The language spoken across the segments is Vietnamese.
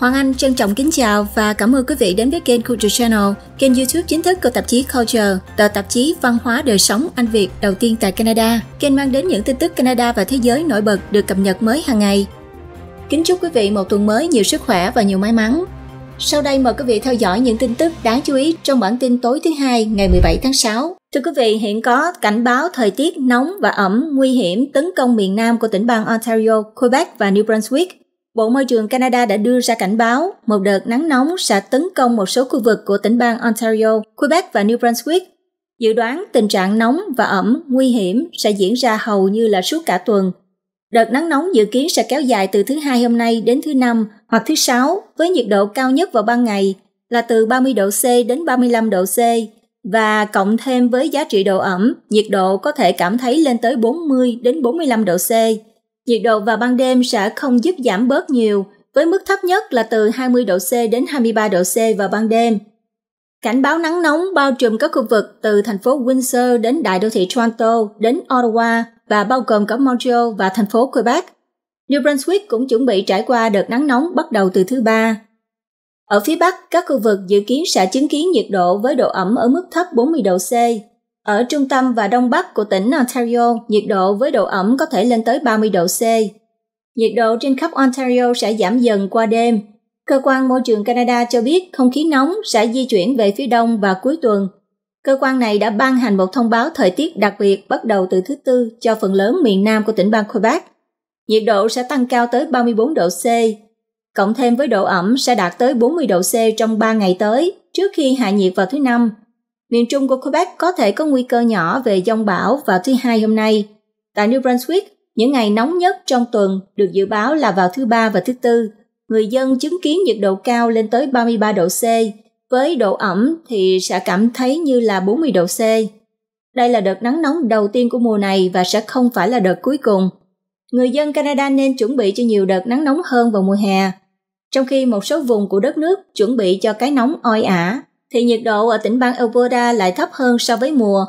Hoàng Anh trân trọng kính chào và cảm ơn quý vị đến với kênh Culture Channel, kênh YouTube chính thức của tạp chí Culture, tờ tạp chí văn hóa đời sống Anh Việt đầu tiên tại Canada. Kênh mang đến những tin tức Canada và thế giới nổi bật được cập nhật mới hàng ngày. Kính chúc quý vị một tuần mới nhiều sức khỏe và nhiều may mắn. Sau đây mời quý vị theo dõi những tin tức đáng chú ý trong bản tin tối thứ hai ngày 17 tháng 6. Thưa quý vị, hiện có cảnh báo thời tiết nóng và ẩm nguy hiểm tấn công miền Nam của tỉnh bang Ontario, Quebec và New Brunswick Bộ Môi trường Canada đã đưa ra cảnh báo một đợt nắng nóng sẽ tấn công một số khu vực của tỉnh bang Ontario, Quebec và New Brunswick. Dự đoán tình trạng nóng và ẩm nguy hiểm sẽ diễn ra hầu như là suốt cả tuần. Đợt nắng nóng dự kiến sẽ kéo dài từ thứ hai hôm nay đến thứ năm hoặc thứ sáu với nhiệt độ cao nhất vào ban ngày là từ 30 độ C đến 35 độ C và cộng thêm với giá trị độ ẩm, nhiệt độ có thể cảm thấy lên tới 40 đến 45 độ C nhiệt độ vào ban đêm sẽ không giúp giảm bớt nhiều, với mức thấp nhất là từ 20 độ C đến 23 độ C vào ban đêm. Cảnh báo nắng nóng bao trùm các khu vực từ thành phố Windsor đến đại đô thị Toronto, đến Ottawa và bao gồm cả Montreal và thành phố Quebec. New Brunswick cũng chuẩn bị trải qua đợt nắng nóng bắt đầu từ thứ ba. Ở phía Bắc, các khu vực dự kiến sẽ chứng kiến nhiệt độ với độ ẩm ở mức thấp 40 độ C ở trung tâm và đông bắc của tỉnh Ontario, nhiệt độ với độ ẩm có thể lên tới 30 độ C. Nhiệt độ trên khắp Ontario sẽ giảm dần qua đêm. Cơ quan môi trường Canada cho biết không khí nóng sẽ di chuyển về phía đông vào cuối tuần. Cơ quan này đã ban hành một thông báo thời tiết đặc biệt bắt đầu từ thứ Tư cho phần lớn miền nam của tỉnh bang Quebec. Nhiệt độ sẽ tăng cao tới 34 độ C, cộng thêm với độ ẩm sẽ đạt tới 40 độ C trong 3 ngày tới trước khi hạ nhiệt vào thứ Năm miền trung của Quebec có thể có nguy cơ nhỏ về dông bão vào thứ hai hôm nay. Tại New Brunswick, những ngày nóng nhất trong tuần được dự báo là vào thứ ba và thứ tư. Người dân chứng kiến nhiệt độ cao lên tới 33 độ C, với độ ẩm thì sẽ cảm thấy như là 40 độ C. Đây là đợt nắng nóng đầu tiên của mùa này và sẽ không phải là đợt cuối cùng. Người dân Canada nên chuẩn bị cho nhiều đợt nắng nóng hơn vào mùa hè, trong khi một số vùng của đất nước chuẩn bị cho cái nóng oi ả thì nhiệt độ ở tỉnh bang Alberta lại thấp hơn so với mùa.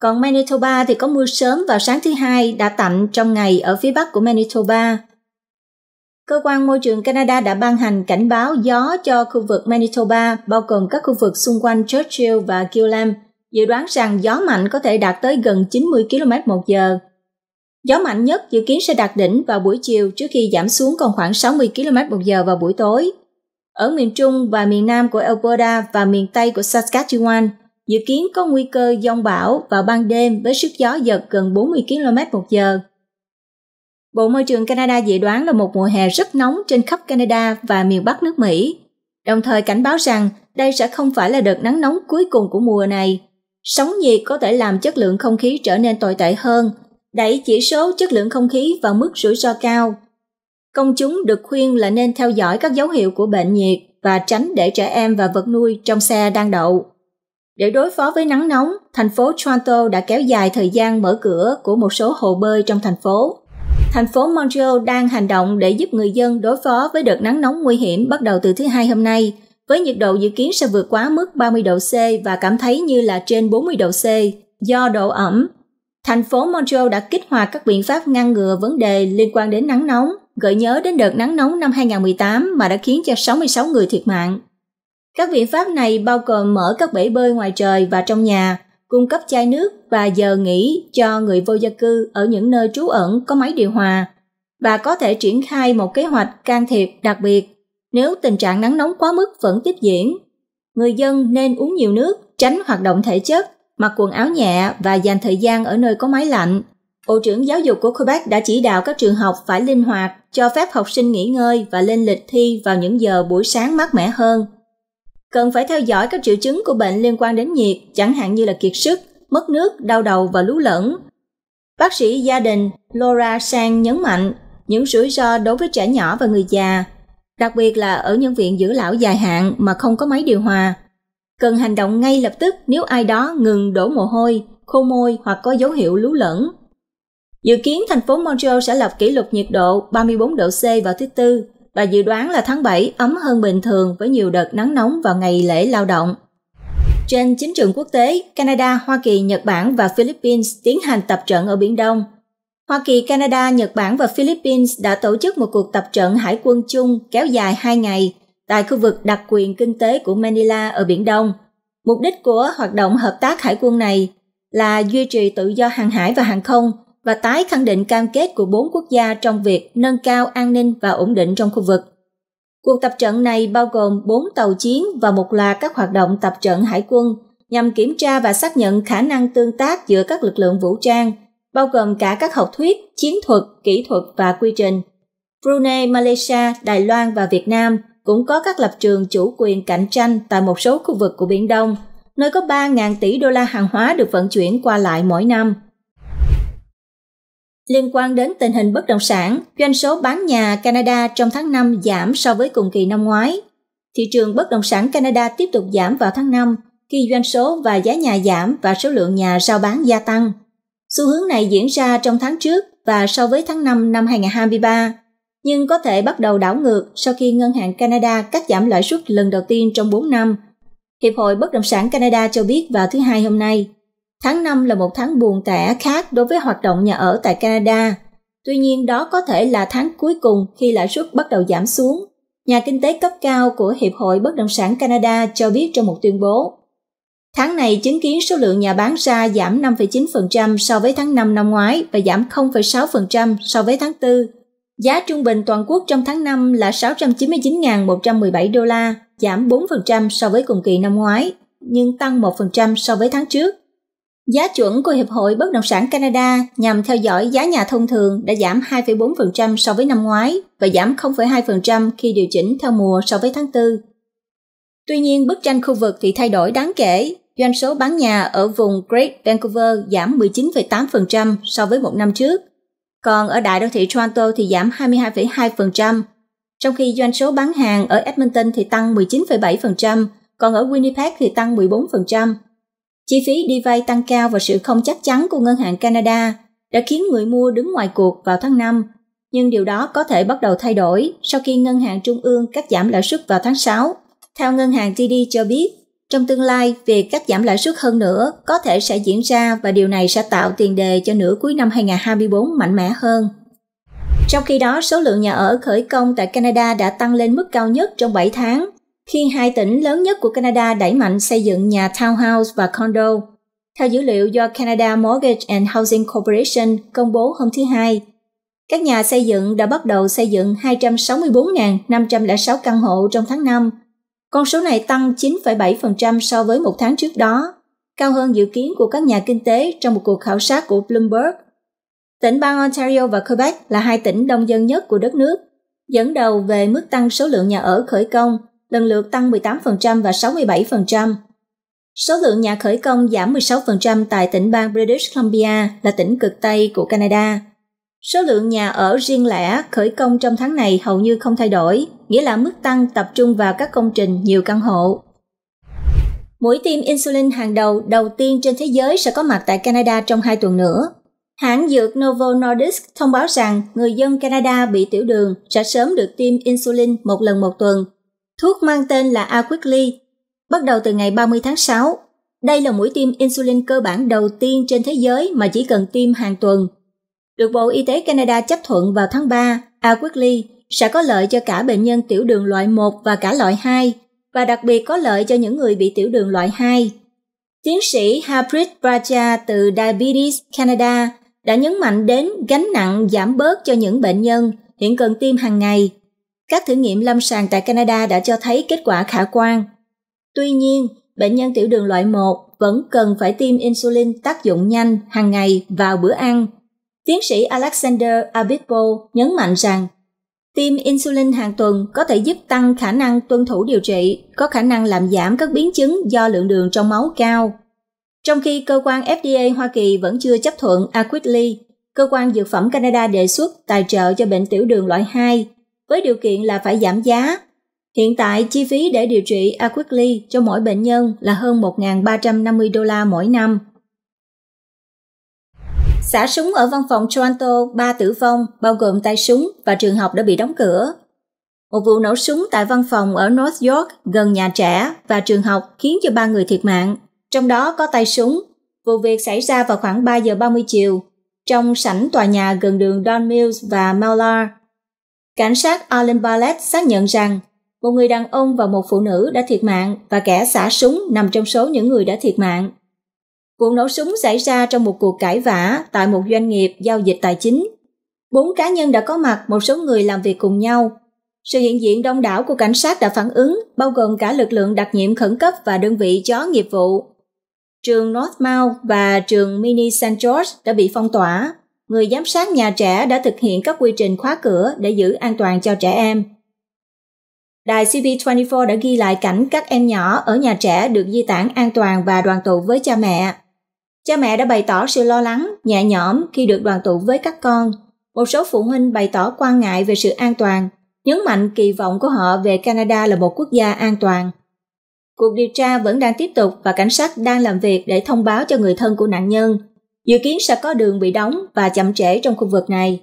Còn Manitoba thì có mưa sớm vào sáng thứ hai đã tạnh trong ngày ở phía bắc của Manitoba. Cơ quan môi trường Canada đã ban hành cảnh báo gió cho khu vực Manitoba, bao gồm các khu vực xung quanh Churchill và Gillam, dự đoán rằng gió mạnh có thể đạt tới gần 90 km một giờ. Gió mạnh nhất dự kiến sẽ đạt đỉnh vào buổi chiều trước khi giảm xuống còn khoảng 60 km một giờ vào buổi tối ở miền trung và miền nam của Alberta và miền tây của Saskatchewan, dự kiến có nguy cơ dông bão vào ban đêm với sức gió giật gần 40 km một giờ. Bộ Môi trường Canada dự đoán là một mùa hè rất nóng trên khắp Canada và miền Bắc nước Mỹ, đồng thời cảnh báo rằng đây sẽ không phải là đợt nắng nóng cuối cùng của mùa này. Sóng nhiệt có thể làm chất lượng không khí trở nên tồi tệ hơn, đẩy chỉ số chất lượng không khí vào mức rủi ro cao công chúng được khuyên là nên theo dõi các dấu hiệu của bệnh nhiệt và tránh để trẻ em và vật nuôi trong xe đang đậu. Để đối phó với nắng nóng, thành phố Toronto đã kéo dài thời gian mở cửa của một số hồ bơi trong thành phố. Thành phố Montreal đang hành động để giúp người dân đối phó với đợt nắng nóng nguy hiểm bắt đầu từ thứ hai hôm nay, với nhiệt độ dự kiến sẽ vượt quá mức 30 độ C và cảm thấy như là trên 40 độ C do độ ẩm. Thành phố Montreal đã kích hoạt các biện pháp ngăn ngừa vấn đề liên quan đến nắng nóng gợi nhớ đến đợt nắng nóng năm 2018 mà đã khiến cho 66 người thiệt mạng. Các biện pháp này bao gồm mở các bể bơi ngoài trời và trong nhà, cung cấp chai nước và giờ nghỉ cho người vô gia cư ở những nơi trú ẩn có máy điều hòa và có thể triển khai một kế hoạch can thiệp đặc biệt nếu tình trạng nắng nóng quá mức vẫn tiếp diễn. Người dân nên uống nhiều nước, tránh hoạt động thể chất, mặc quần áo nhẹ và dành thời gian ở nơi có máy lạnh, Bộ trưởng Giáo dục của Quebec đã chỉ đạo các trường học phải linh hoạt, cho phép học sinh nghỉ ngơi và lên lịch thi vào những giờ buổi sáng mát mẻ hơn. Cần phải theo dõi các triệu chứng của bệnh liên quan đến nhiệt, chẳng hạn như là kiệt sức, mất nước, đau đầu và lú lẫn. Bác sĩ gia đình Laura Sang nhấn mạnh những rủi ro đối với trẻ nhỏ và người già, đặc biệt là ở những viện dưỡng lão dài hạn mà không có máy điều hòa. Cần hành động ngay lập tức nếu ai đó ngừng đổ mồ hôi, khô môi hoặc có dấu hiệu lú lẫn Dự kiến thành phố Montreal sẽ lập kỷ lục nhiệt độ 34 độ C vào thứ Tư và dự đoán là tháng 7 ấm hơn bình thường với nhiều đợt nắng nóng vào ngày lễ lao động. Trên chính trường quốc tế, Canada, Hoa Kỳ, Nhật Bản và Philippines tiến hành tập trận ở Biển Đông. Hoa Kỳ, Canada, Nhật Bản và Philippines đã tổ chức một cuộc tập trận hải quân chung kéo dài 2 ngày tại khu vực đặc quyền kinh tế của Manila ở Biển Đông. Mục đích của hoạt động hợp tác hải quân này là duy trì tự do hàng hải và hàng không và tái khẳng định cam kết của bốn quốc gia trong việc nâng cao an ninh và ổn định trong khu vực. Cuộc tập trận này bao gồm bốn tàu chiến và một loạt các hoạt động tập trận hải quân nhằm kiểm tra và xác nhận khả năng tương tác giữa các lực lượng vũ trang, bao gồm cả các học thuyết, chiến thuật, kỹ thuật và quy trình. Brunei, Malaysia, Đài Loan và Việt Nam cũng có các lập trường chủ quyền cạnh tranh tại một số khu vực của Biển Đông, nơi có 3.000 tỷ đô la hàng hóa được vận chuyển qua lại mỗi năm. Liên quan đến tình hình bất động sản, doanh số bán nhà Canada trong tháng 5 giảm so với cùng kỳ năm ngoái. Thị trường bất động sản Canada tiếp tục giảm vào tháng 5 khi doanh số và giá nhà giảm và số lượng nhà giao bán gia tăng. Xu hướng này diễn ra trong tháng trước và so với tháng 5 năm 2023, nhưng có thể bắt đầu đảo ngược sau khi Ngân hàng Canada cắt giảm lãi suất lần đầu tiên trong 4 năm. Hiệp hội Bất động sản Canada cho biết vào thứ Hai hôm nay, Tháng 5 là một tháng buồn tẻ khác đối với hoạt động nhà ở tại Canada. Tuy nhiên đó có thể là tháng cuối cùng khi lãi suất bắt đầu giảm xuống. Nhà kinh tế cấp cao của Hiệp hội Bất động sản Canada cho biết trong một tuyên bố. Tháng này chứng kiến số lượng nhà bán ra giảm 5,9% so với tháng 5 năm ngoái và giảm 0,6% so với tháng 4. Giá trung bình toàn quốc trong tháng 5 là 699.117 đô la, giảm 4% so với cùng kỳ năm ngoái, nhưng tăng 1% so với tháng trước. Giá chuẩn của Hiệp hội Bất động sản Canada nhằm theo dõi giá nhà thông thường đã giảm 2,4% so với năm ngoái và giảm 0,2% khi điều chỉnh theo mùa so với tháng 4. Tuy nhiên, bức tranh khu vực thì thay đổi đáng kể. Doanh số bán nhà ở vùng Great Vancouver giảm 19,8% so với một năm trước. Còn ở đại đô thị Toronto thì giảm 22,2%, trong khi doanh số bán hàng ở Edmonton thì tăng 19,7%, còn ở Winnipeg thì tăng 14%. Chi phí đi vay tăng cao và sự không chắc chắn của Ngân hàng Canada đã khiến người mua đứng ngoài cuộc vào tháng 5, nhưng điều đó có thể bắt đầu thay đổi sau khi Ngân hàng Trung ương cắt giảm lãi suất vào tháng 6. Theo Ngân hàng TD cho biết, trong tương lai, việc cắt giảm lãi suất hơn nữa có thể sẽ diễn ra và điều này sẽ tạo tiền đề cho nửa cuối năm 2024 mạnh mẽ hơn. Trong khi đó, số lượng nhà ở khởi công tại Canada đã tăng lên mức cao nhất trong 7 tháng khi hai tỉnh lớn nhất của Canada đẩy mạnh xây dựng nhà townhouse và condo. Theo dữ liệu do Canada Mortgage and Housing Corporation công bố hôm thứ Hai, các nhà xây dựng đã bắt đầu xây dựng 264.506 căn hộ trong tháng 5. Con số này tăng 9,7% so với một tháng trước đó, cao hơn dự kiến của các nhà kinh tế trong một cuộc khảo sát của Bloomberg. Tỉnh bang Ontario và Quebec là hai tỉnh đông dân nhất của đất nước, dẫn đầu về mức tăng số lượng nhà ở khởi công lần lượt tăng 18% và 67%. Số lượng nhà khởi công giảm 16% tại tỉnh bang British Columbia là tỉnh cực Tây của Canada. Số lượng nhà ở riêng lẻ khởi công trong tháng này hầu như không thay đổi, nghĩa là mức tăng tập trung vào các công trình nhiều căn hộ. Mũi tiêm insulin hàng đầu đầu tiên trên thế giới sẽ có mặt tại Canada trong 2 tuần nữa. Hãng dược Novo Nordisk thông báo rằng người dân Canada bị tiểu đường sẽ sớm được tiêm insulin một lần một tuần Thuốc mang tên là Aquickly, bắt đầu từ ngày 30 tháng 6. Đây là mũi tiêm insulin cơ bản đầu tiên trên thế giới mà chỉ cần tiêm hàng tuần. Được Bộ Y tế Canada chấp thuận vào tháng 3, Aquickly sẽ có lợi cho cả bệnh nhân tiểu đường loại 1 và cả loại 2, và đặc biệt có lợi cho những người bị tiểu đường loại 2. Tiến sĩ Harpreet Praja từ Diabetes Canada đã nhấn mạnh đến gánh nặng giảm bớt cho những bệnh nhân hiện cần tiêm hàng ngày các thử nghiệm lâm sàng tại Canada đã cho thấy kết quả khả quan. Tuy nhiên, bệnh nhân tiểu đường loại 1 vẫn cần phải tiêm insulin tác dụng nhanh hàng ngày vào bữa ăn. Tiến sĩ Alexander Abitbo nhấn mạnh rằng tiêm insulin hàng tuần có thể giúp tăng khả năng tuân thủ điều trị, có khả năng làm giảm các biến chứng do lượng đường trong máu cao. Trong khi cơ quan FDA Hoa Kỳ vẫn chưa chấp thuận Aquitly, cơ quan dược phẩm Canada đề xuất tài trợ cho bệnh tiểu đường loại 2 với điều kiện là phải giảm giá. Hiện tại, chi phí để điều trị Aquicly cho mỗi bệnh nhân là hơn 1.350 đô la mỗi năm. Xả súng ở văn phòng Toronto, ba tử vong, bao gồm tay súng và trường học đã bị đóng cửa. Một vụ nổ súng tại văn phòng ở North York gần nhà trẻ và trường học khiến cho ba người thiệt mạng, trong đó có tay súng. Vụ việc xảy ra vào khoảng 3 giờ 30 chiều trong sảnh tòa nhà gần đường Don Mills và Mallard Cảnh sát Allen Barlett xác nhận rằng một người đàn ông và một phụ nữ đã thiệt mạng và kẻ xả súng nằm trong số những người đã thiệt mạng. Vụ nổ súng xảy ra trong một cuộc cãi vã tại một doanh nghiệp giao dịch tài chính. Bốn cá nhân đã có mặt, một số người làm việc cùng nhau. Sự hiện diện đông đảo của cảnh sát đã phản ứng, bao gồm cả lực lượng đặc nhiệm khẩn cấp và đơn vị chó nghiệp vụ. Trường North Mount và trường Mini St. George đã bị phong tỏa người giám sát nhà trẻ đã thực hiện các quy trình khóa cửa để giữ an toàn cho trẻ em. Đài CB24 đã ghi lại cảnh các em nhỏ ở nhà trẻ được di tản an toàn và đoàn tụ với cha mẹ. Cha mẹ đã bày tỏ sự lo lắng, nhẹ nhõm khi được đoàn tụ với các con. Một số phụ huynh bày tỏ quan ngại về sự an toàn, nhấn mạnh kỳ vọng của họ về Canada là một quốc gia an toàn. Cuộc điều tra vẫn đang tiếp tục và cảnh sát đang làm việc để thông báo cho người thân của nạn nhân dự kiến sẽ có đường bị đóng và chậm trễ trong khu vực này.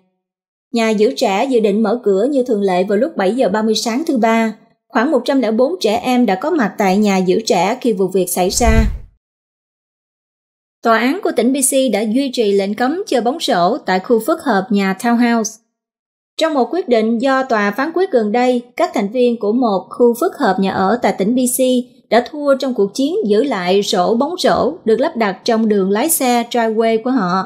Nhà giữ trẻ dự định mở cửa như thường lệ vào lúc 7 giờ 30 sáng thứ ba. Khoảng 104 trẻ em đã có mặt tại nhà giữ trẻ khi vụ việc xảy ra. Tòa án của tỉnh BC đã duy trì lệnh cấm chơi bóng sổ tại khu phức hợp nhà Townhouse. Trong một quyết định do tòa phán quyết gần đây, các thành viên của một khu phức hợp nhà ở tại tỉnh BC đã thua trong cuộc chiến giữ lại rổ bóng rổ được lắp đặt trong đường lái xe driveway của họ.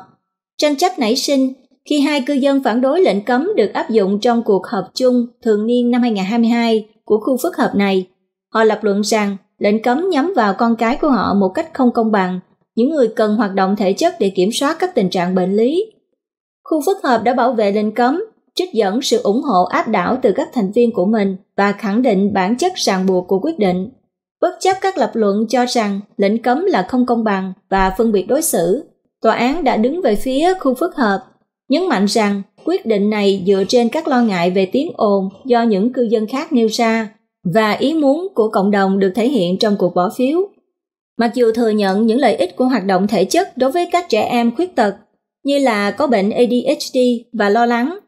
Tranh chấp nảy sinh khi hai cư dân phản đối lệnh cấm được áp dụng trong cuộc họp chung thường niên năm 2022 của khu phức hợp này. Họ lập luận rằng lệnh cấm nhắm vào con cái của họ một cách không công bằng, những người cần hoạt động thể chất để kiểm soát các tình trạng bệnh lý. Khu phức hợp đã bảo vệ lệnh cấm, trích dẫn sự ủng hộ áp đảo từ các thành viên của mình và khẳng định bản chất ràng buộc của quyết định. Bất chấp các lập luận cho rằng lệnh cấm là không công bằng và phân biệt đối xử, tòa án đã đứng về phía khu phức hợp, nhấn mạnh rằng quyết định này dựa trên các lo ngại về tiếng ồn do những cư dân khác nêu ra và ý muốn của cộng đồng được thể hiện trong cuộc bỏ phiếu. Mặc dù thừa nhận những lợi ích của hoạt động thể chất đối với các trẻ em khuyết tật, như là có bệnh ADHD và lo lắng,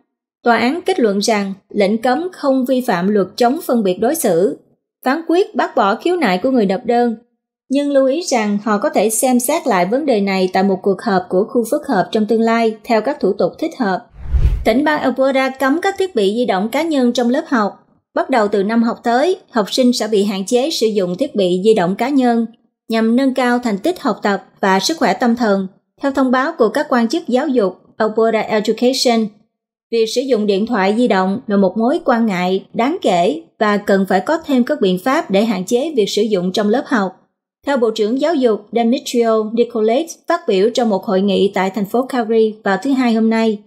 tòa án kết luận rằng lệnh cấm không vi phạm luật chống phân biệt đối xử phán quyết bác bỏ khiếu nại của người nộp đơn, nhưng lưu ý rằng họ có thể xem xét lại vấn đề này tại một cuộc họp của khu phức hợp trong tương lai theo các thủ tục thích hợp. Tỉnh bang Alberta cấm các thiết bị di động cá nhân trong lớp học. Bắt đầu từ năm học tới, học sinh sẽ bị hạn chế sử dụng thiết bị di động cá nhân nhằm nâng cao thành tích học tập và sức khỏe tâm thần. Theo thông báo của các quan chức giáo dục Alberta Education, việc sử dụng điện thoại di động là một mối quan ngại đáng kể và cần phải có thêm các biện pháp để hạn chế việc sử dụng trong lớp học. Theo Bộ trưởng Giáo dục Demetrio Nicolette phát biểu trong một hội nghị tại thành phố Calgary vào thứ Hai hôm nay.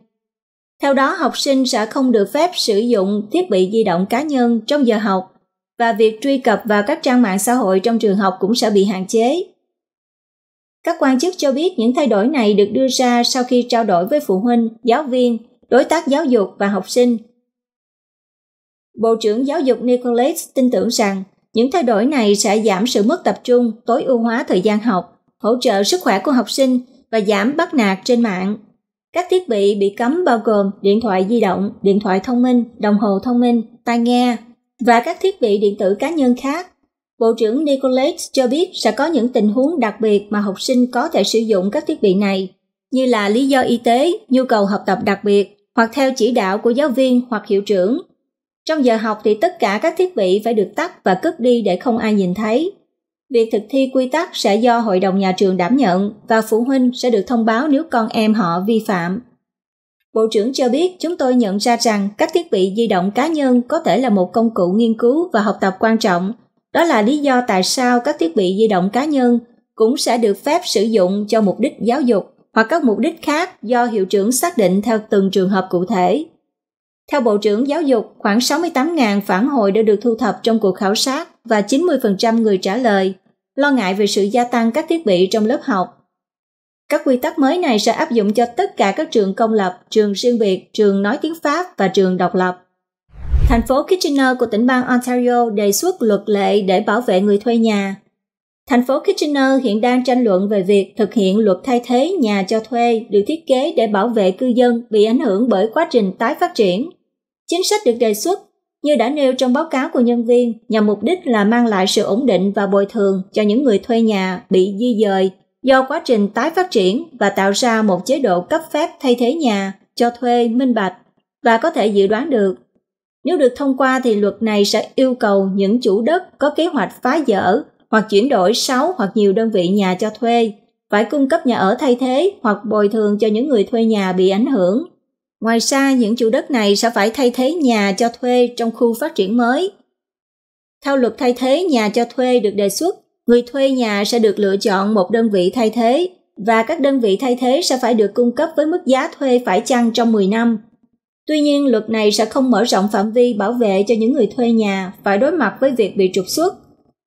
Theo đó, học sinh sẽ không được phép sử dụng thiết bị di động cá nhân trong giờ học và việc truy cập vào các trang mạng xã hội trong trường học cũng sẽ bị hạn chế. Các quan chức cho biết những thay đổi này được đưa ra sau khi trao đổi với phụ huynh, giáo viên, đối tác giáo dục và học sinh Bộ trưởng Giáo dục Nicholas tin tưởng rằng những thay đổi này sẽ giảm sự mất tập trung, tối ưu hóa thời gian học, hỗ trợ sức khỏe của học sinh và giảm bắt nạt trên mạng. Các thiết bị bị cấm bao gồm điện thoại di động, điện thoại thông minh, đồng hồ thông minh, tai nghe và các thiết bị điện tử cá nhân khác. Bộ trưởng Nicholas cho biết sẽ có những tình huống đặc biệt mà học sinh có thể sử dụng các thiết bị này, như là lý do y tế, nhu cầu học tập đặc biệt, hoặc theo chỉ đạo của giáo viên hoặc hiệu trưởng trong giờ học thì tất cả các thiết bị phải được tắt và cất đi để không ai nhìn thấy. Việc thực thi quy tắc sẽ do hội đồng nhà trường đảm nhận và phụ huynh sẽ được thông báo nếu con em họ vi phạm. Bộ trưởng cho biết chúng tôi nhận ra rằng các thiết bị di động cá nhân có thể là một công cụ nghiên cứu và học tập quan trọng. Đó là lý do tại sao các thiết bị di động cá nhân cũng sẽ được phép sử dụng cho mục đích giáo dục hoặc các mục đích khác do hiệu trưởng xác định theo từng trường hợp cụ thể. Theo Bộ trưởng Giáo dục, khoảng 68.000 phản hồi đã được thu thập trong cuộc khảo sát và 90% người trả lời lo ngại về sự gia tăng các thiết bị trong lớp học. Các quy tắc mới này sẽ áp dụng cho tất cả các trường công lập, trường riêng biệt, trường nói tiếng Pháp và trường độc lập. Thành phố Kitchener của tỉnh bang Ontario đề xuất luật lệ để bảo vệ người thuê nhà Thành phố Kitchener hiện đang tranh luận về việc thực hiện luật thay thế nhà cho thuê được thiết kế để bảo vệ cư dân bị ảnh hưởng bởi quá trình tái phát triển. Chính sách được đề xuất, như đã nêu trong báo cáo của nhân viên, nhằm mục đích là mang lại sự ổn định và bồi thường cho những người thuê nhà bị di dời do quá trình tái phát triển và tạo ra một chế độ cấp phép thay thế nhà cho thuê minh bạch và có thể dự đoán được. Nếu được thông qua thì luật này sẽ yêu cầu những chủ đất có kế hoạch phá dỡ hoặc chuyển đổi 6 hoặc nhiều đơn vị nhà cho thuê, phải cung cấp nhà ở thay thế hoặc bồi thường cho những người thuê nhà bị ảnh hưởng. Ngoài ra, những chủ đất này sẽ phải thay thế nhà cho thuê trong khu phát triển mới. Theo luật thay thế nhà cho thuê được đề xuất, người thuê nhà sẽ được lựa chọn một đơn vị thay thế và các đơn vị thay thế sẽ phải được cung cấp với mức giá thuê phải chăng trong 10 năm. Tuy nhiên, luật này sẽ không mở rộng phạm vi bảo vệ cho những người thuê nhà phải đối mặt với việc bị trục xuất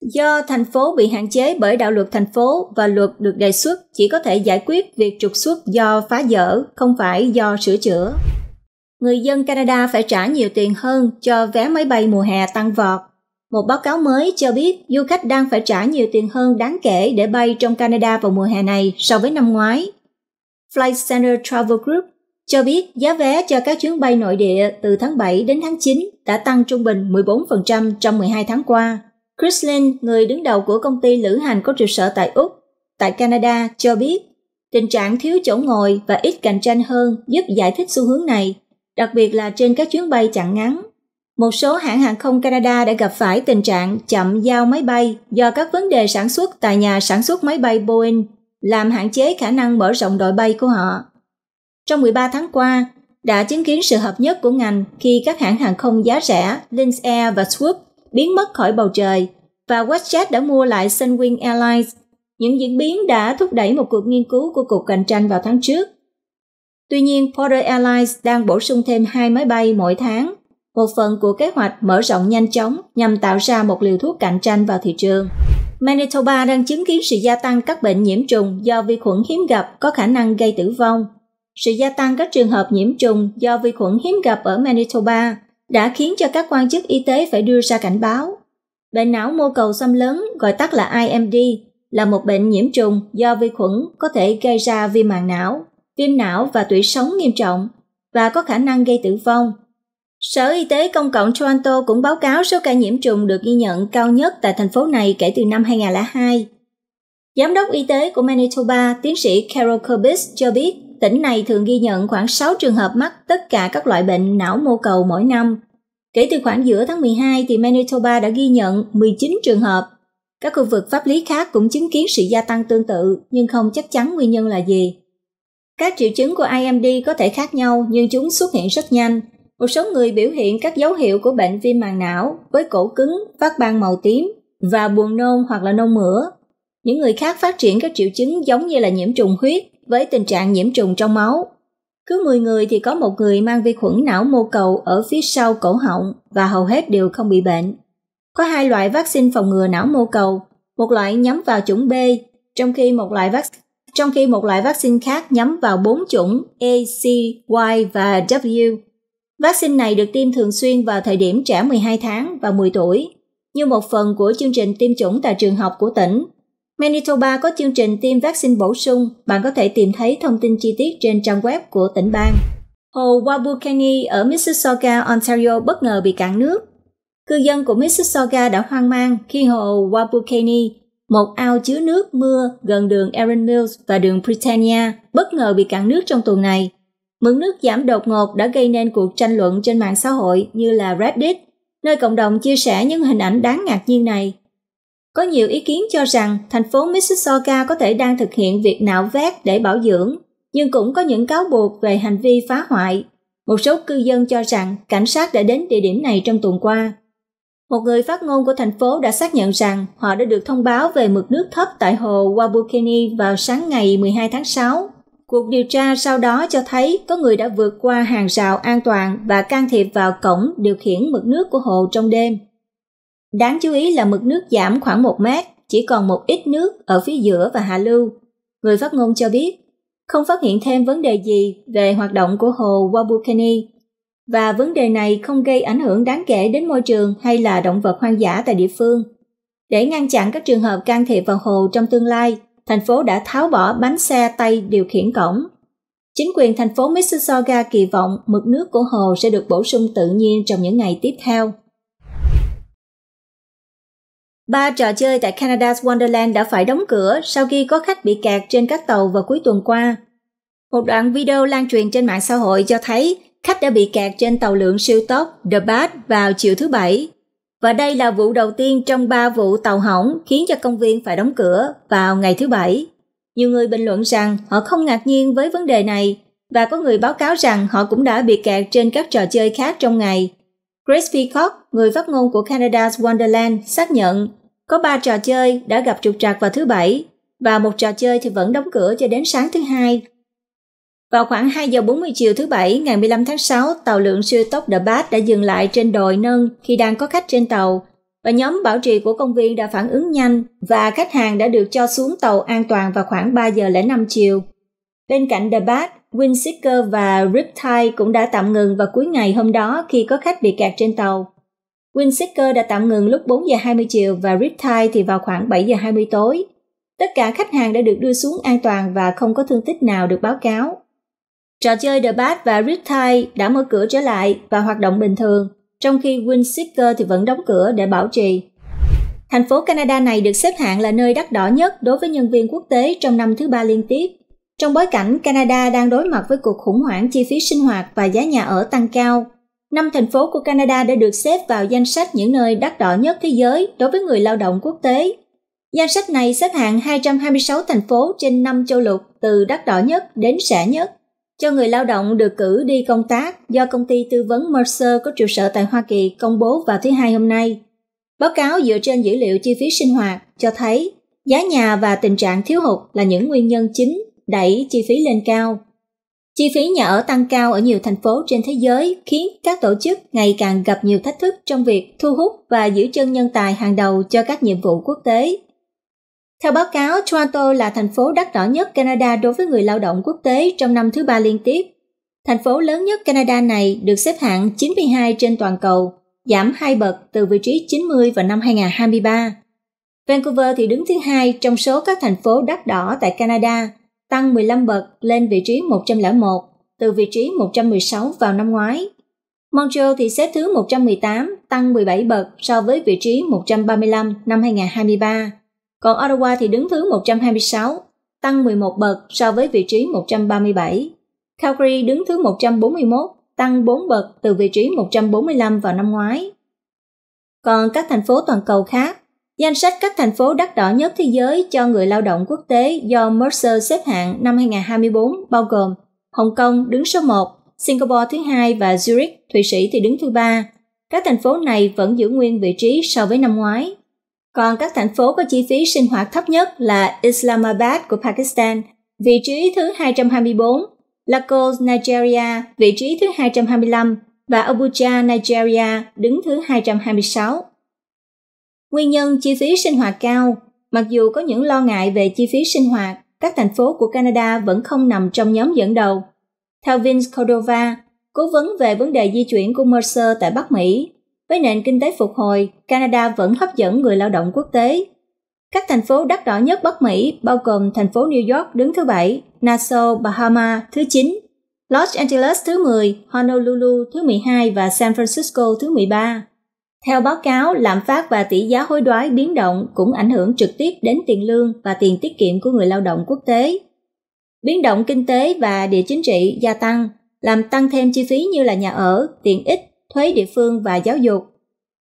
Do thành phố bị hạn chế bởi đạo luật thành phố và luật được đề xuất chỉ có thể giải quyết việc trục xuất do phá dỡ, không phải do sửa chữa. Người dân Canada phải trả nhiều tiền hơn cho vé máy bay mùa hè tăng vọt. Một báo cáo mới cho biết du khách đang phải trả nhiều tiền hơn đáng kể để bay trong Canada vào mùa hè này so với năm ngoái. Flight Center Travel Group cho biết giá vé cho các chuyến bay nội địa từ tháng 7 đến tháng 9 đã tăng trung bình 14% trong 12 tháng qua. Chris Lynn, người đứng đầu của công ty lữ hành có trụ sở tại Úc, tại Canada, cho biết tình trạng thiếu chỗ ngồi và ít cạnh tranh hơn giúp giải thích xu hướng này, đặc biệt là trên các chuyến bay chặng ngắn. Một số hãng hàng không Canada đã gặp phải tình trạng chậm giao máy bay do các vấn đề sản xuất tại nhà sản xuất máy bay Boeing làm hạn chế khả năng mở rộng đội bay của họ. Trong 13 tháng qua, đã chứng kiến sự hợp nhất của ngành khi các hãng hàng không giá rẻ Lynx Air và Swoop biến mất khỏi bầu trời và WestJet đã mua lại Sunwing Airlines. Những diễn biến đã thúc đẩy một cuộc nghiên cứu của cuộc cạnh tranh vào tháng trước. Tuy nhiên, Porter Airlines đang bổ sung thêm hai máy bay mỗi tháng, một phần của kế hoạch mở rộng nhanh chóng nhằm tạo ra một liều thuốc cạnh tranh vào thị trường. Manitoba đang chứng kiến sự gia tăng các bệnh nhiễm trùng do vi khuẩn hiếm gặp có khả năng gây tử vong. Sự gia tăng các trường hợp nhiễm trùng do vi khuẩn hiếm gặp ở Manitoba đã khiến cho các quan chức y tế phải đưa ra cảnh báo. Bệnh não mô cầu xâm lớn, gọi tắt là IMD, là một bệnh nhiễm trùng do vi khuẩn có thể gây ra viêm màng não, viêm não và tủy sống nghiêm trọng và có khả năng gây tử vong. Sở Y tế Công cộng Toronto cũng báo cáo số ca nhiễm trùng được ghi nhận cao nhất tại thành phố này kể từ năm 2002. Giám đốc Y tế của Manitoba, tiến sĩ Carol Kerbis cho biết, tỉnh này thường ghi nhận khoảng 6 trường hợp mắc tất cả các loại bệnh não mô cầu mỗi năm. Kể từ khoảng giữa tháng 12 thì Manitoba đã ghi nhận 19 trường hợp. Các khu vực pháp lý khác cũng chứng kiến sự gia tăng tương tự nhưng không chắc chắn nguyên nhân là gì. Các triệu chứng của IMD có thể khác nhau nhưng chúng xuất hiện rất nhanh. Một số người biểu hiện các dấu hiệu của bệnh viêm màng não với cổ cứng, phát ban màu tím và buồn nôn hoặc là nôn mửa. Những người khác phát triển các triệu chứng giống như là nhiễm trùng huyết với tình trạng nhiễm trùng trong máu. Cứ 10 người thì có một người mang vi khuẩn não mô cầu ở phía sau cổ họng và hầu hết đều không bị bệnh. Có hai loại vaccine phòng ngừa não mô cầu, một loại nhắm vào chủng B, trong khi một loại vắc trong khi một loại vaccine khác nhắm vào bốn chủng A, C, Y và W. Vaccine này được tiêm thường xuyên vào thời điểm trẻ 12 tháng và 10 tuổi, như một phần của chương trình tiêm chủng tại trường học của tỉnh Manitoba có chương trình tiêm vaccine bổ sung, bạn có thể tìm thấy thông tin chi tiết trên trang web của tỉnh bang. Hồ Wabukeni ở Mississauga, Ontario bất ngờ bị cạn nước. Cư dân của Mississauga đã hoang mang khi hồ Wabukeni, một ao chứa nước mưa gần đường Erin Mills và đường Britannia, bất ngờ bị cạn nước trong tuần này. Mực nước giảm đột ngột đã gây nên cuộc tranh luận trên mạng xã hội như là Reddit, nơi cộng đồng chia sẻ những hình ảnh đáng ngạc nhiên này. Có nhiều ý kiến cho rằng thành phố Mississauga có thể đang thực hiện việc nạo vét để bảo dưỡng, nhưng cũng có những cáo buộc về hành vi phá hoại. Một số cư dân cho rằng cảnh sát đã đến địa điểm này trong tuần qua. Một người phát ngôn của thành phố đã xác nhận rằng họ đã được thông báo về mực nước thấp tại hồ Wabukini vào sáng ngày 12 tháng 6. Cuộc điều tra sau đó cho thấy có người đã vượt qua hàng rào an toàn và can thiệp vào cổng điều khiển mực nước của hồ trong đêm. Đáng chú ý là mực nước giảm khoảng 1 mét, chỉ còn một ít nước ở phía giữa và hạ lưu. Người phát ngôn cho biết, không phát hiện thêm vấn đề gì về hoạt động của hồ Wabukeni và vấn đề này không gây ảnh hưởng đáng kể đến môi trường hay là động vật hoang dã tại địa phương. Để ngăn chặn các trường hợp can thiệp vào hồ trong tương lai, thành phố đã tháo bỏ bánh xe tay điều khiển cổng. Chính quyền thành phố Mississauga kỳ vọng mực nước của hồ sẽ được bổ sung tự nhiên trong những ngày tiếp theo. Ba trò chơi tại Canada's Wonderland đã phải đóng cửa sau khi có khách bị kẹt trên các tàu vào cuối tuần qua. Một đoạn video lan truyền trên mạng xã hội cho thấy khách đã bị kẹt trên tàu lượng siêu tốc The Bat vào chiều thứ Bảy. Và đây là vụ đầu tiên trong ba vụ tàu hỏng khiến cho công viên phải đóng cửa vào ngày thứ Bảy. Nhiều người bình luận rằng họ không ngạc nhiên với vấn đề này và có người báo cáo rằng họ cũng đã bị kẹt trên các trò chơi khác trong ngày Grace Peacock, người phát ngôn của Canada's Wonderland, xác nhận có 3 trò chơi đã gặp trục trặc vào thứ Bảy và một trò chơi thì vẫn đóng cửa cho đến sáng thứ Hai. Vào khoảng 2 giờ 40 chiều thứ Bảy ngày 15 tháng 6, tàu lượng siêu tốc The Bat đã dừng lại trên đồi Nâng khi đang có khách trên tàu và nhóm bảo trì của công viên đã phản ứng nhanh và khách hàng đã được cho xuống tàu an toàn vào khoảng 3 giờ lẻ 5 chiều. Bên cạnh The Bat, Windseeker và Riptide cũng đã tạm ngừng vào cuối ngày hôm đó khi có khách bị kẹt trên tàu. Windseeker đã tạm ngừng lúc 4 giờ 20 chiều và Riptide thì vào khoảng 7 giờ 20 tối. Tất cả khách hàng đã được đưa xuống an toàn và không có thương tích nào được báo cáo. Trò chơi The Bat và Riptide đã mở cửa trở lại và hoạt động bình thường, trong khi Windseeker thì vẫn đóng cửa để bảo trì. Thành phố Canada này được xếp hạng là nơi đắt đỏ nhất đối với nhân viên quốc tế trong năm thứ ba liên tiếp trong bối cảnh Canada đang đối mặt với cuộc khủng hoảng chi phí sinh hoạt và giá nhà ở tăng cao, năm thành phố của Canada đã được xếp vào danh sách những nơi đắt đỏ nhất thế giới đối với người lao động quốc tế. Danh sách này xếp hạng 226 thành phố trên 5 châu lục từ đắt đỏ nhất đến rẻ nhất cho người lao động được cử đi công tác do công ty tư vấn Mercer có trụ sở tại Hoa Kỳ công bố vào thứ hai hôm nay. Báo cáo dựa trên dữ liệu chi phí sinh hoạt cho thấy giá nhà và tình trạng thiếu hụt là những nguyên nhân chính đẩy chi phí lên cao. Chi phí nhà ở tăng cao ở nhiều thành phố trên thế giới khiến các tổ chức ngày càng gặp nhiều thách thức trong việc thu hút và giữ chân nhân tài hàng đầu cho các nhiệm vụ quốc tế. Theo báo cáo, Toronto là thành phố đắt đỏ nhất Canada đối với người lao động quốc tế trong năm thứ ba liên tiếp. Thành phố lớn nhất Canada này được xếp hạng 92 trên toàn cầu, giảm 2 bậc từ vị trí 90 vào năm 2023. Vancouver thì đứng thứ hai trong số các thành phố đắt đỏ tại Canada tăng 15 bậc lên vị trí 101, từ vị trí 116 vào năm ngoái. Montreal thì xếp thứ 118, tăng 17 bậc so với vị trí 135 năm 2023. Còn Ottawa thì đứng thứ 126, tăng 11 bậc so với vị trí 137. Calgary đứng thứ 141, tăng 4 bậc từ vị trí 145 vào năm ngoái. Còn các thành phố toàn cầu khác, Danh sách các thành phố đắt đỏ nhất thế giới cho người lao động quốc tế do Mercer xếp hạng năm 2024 bao gồm Hồng Kông đứng số 1, Singapore thứ hai và Zurich, Thụy Sĩ thì đứng thứ ba. Các thành phố này vẫn giữ nguyên vị trí so với năm ngoái. Còn các thành phố có chi phí sinh hoạt thấp nhất là Islamabad của Pakistan, vị trí thứ 224, Lagos, Nigeria, vị trí thứ 225 và Abuja, Nigeria, đứng thứ 226. Nguyên nhân chi phí sinh hoạt cao Mặc dù có những lo ngại về chi phí sinh hoạt, các thành phố của Canada vẫn không nằm trong nhóm dẫn đầu. Theo Vince Cordova, cố vấn về vấn đề di chuyển của Mercer tại Bắc Mỹ, với nền kinh tế phục hồi, Canada vẫn hấp dẫn người lao động quốc tế. Các thành phố đắt đỏ nhất Bắc Mỹ bao gồm thành phố New York đứng thứ 7, Nassau, Bahama thứ 9, Los Angeles thứ 10, Honolulu thứ 12 và San Francisco thứ 13. Theo báo cáo, lạm phát và tỷ giá hối đoái biến động cũng ảnh hưởng trực tiếp đến tiền lương và tiền tiết kiệm của người lao động quốc tế. Biến động kinh tế và địa chính trị gia tăng, làm tăng thêm chi phí như là nhà ở, tiện ích, thuế địa phương và giáo dục.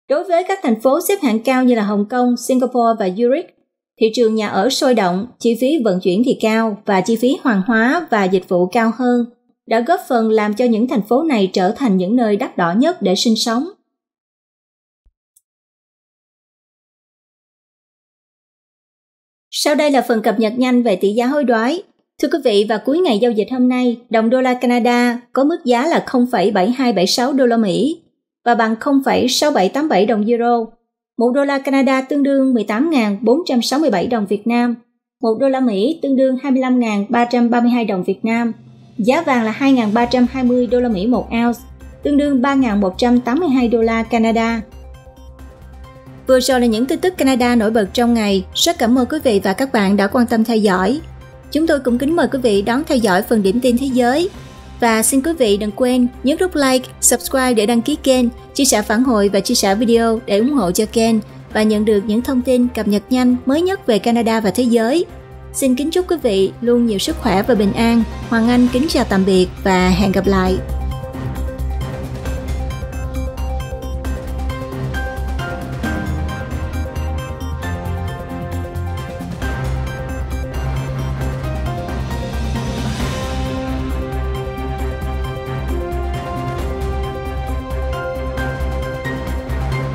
Đối với các thành phố xếp hạng cao như là Hồng Kông, Singapore và Zurich, thị trường nhà ở sôi động, chi phí vận chuyển thì cao và chi phí hoàn hóa và dịch vụ cao hơn, đã góp phần làm cho những thành phố này trở thành những nơi đắt đỏ nhất để sinh sống. Sau đây là phần cập nhật nhanh về tỷ giá hối đoái. Thưa quý vị, và cuối ngày giao dịch hôm nay, đồng đô la Canada có mức giá là 0,7276 đô la Mỹ và bằng 0,6787 đồng euro. Một đô la Canada tương đương 18.467 đồng Việt Nam. Một đô la Mỹ tương đương 25.332 đồng Việt Nam. Giá vàng là 2.320 đô la Mỹ một ounce, tương đương 3.182 đô la Canada. Vừa rồi là những tin tức Canada nổi bật trong ngày. Rất cảm ơn quý vị và các bạn đã quan tâm theo dõi. Chúng tôi cũng kính mời quý vị đón theo dõi phần điểm tin thế giới. Và xin quý vị đừng quên nhấn nút like, subscribe để đăng ký kênh, chia sẻ phản hồi và chia sẻ video để ủng hộ cho kênh và nhận được những thông tin cập nhật nhanh mới nhất về Canada và thế giới. Xin kính chúc quý vị luôn nhiều sức khỏe và bình an. Hoàng Anh kính chào tạm biệt và hẹn gặp lại.